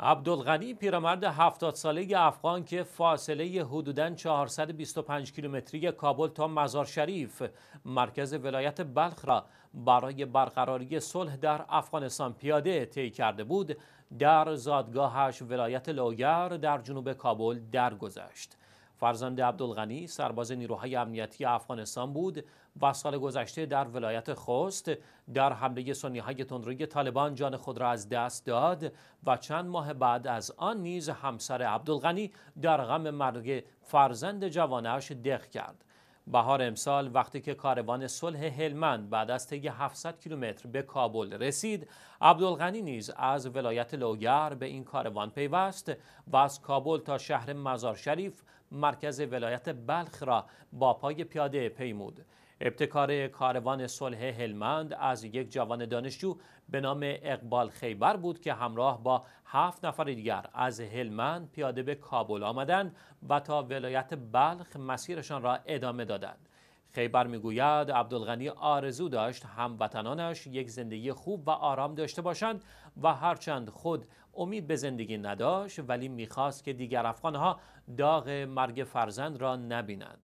عبدالغنی پیرمرد 70 ساله افغان که فاصله حدوداً 425 کیلومتری کابل تا مزار شریف مرکز ولایت بلخ را برای برقراری صلح در افغانستان پیاده طی کرده بود در زادگاهش ولایت لوگر در جنوب کابل درگذشت. فرزند عبدالغنی سرباز نیروهای امنیتی افغانستان بود و سال گذشته در ولایت خوست در حمله سنی های تندروی طالبان جان خود را از دست داد و چند ماه بعد از آن نیز همسر عبدالغنی در غم مرگ فرزند جوانش دخ کرد. بهار امسال وقتی که کاروان صلح هلمند بعد از طی 700 کیلومتر به کابل رسید عبدالغنی نیز از ولایت لوگر به این کاروان پیوست و از کابل تا شهر مزار شریف مرکز ولایت بلخ را با پای پیاده پیمود ابتکار کاروان صلح هلمند از یک جوان دانشجو به نام اقبال خیبر بود که همراه با هفت نفر دیگر از هلمند پیاده به کابل آمدند و تا ولایت بلخ مسیرشان را ادامه دادند. خیبر میگوید عبدالغنی آرزو داشت هموطنانش یک زندگی خوب و آرام داشته باشند و هرچند خود امید به زندگی نداشت ولی میخواست که دیگر افغانها داغ مرگ فرزند را نبینند